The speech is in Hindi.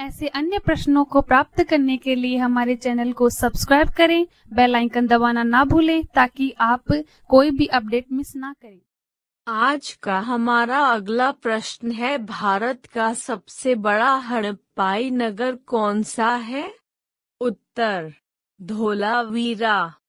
ऐसे अन्य प्रश्नों को प्राप्त करने के लिए हमारे चैनल को सब्सक्राइब करें बेल आइकन दबाना ना भूलें ताकि आप कोई भी अपडेट मिस ना करें आज का हमारा अगला प्रश्न है भारत का सबसे बड़ा हड़प्पाई नगर कौन सा है उत्तर धोलावीरा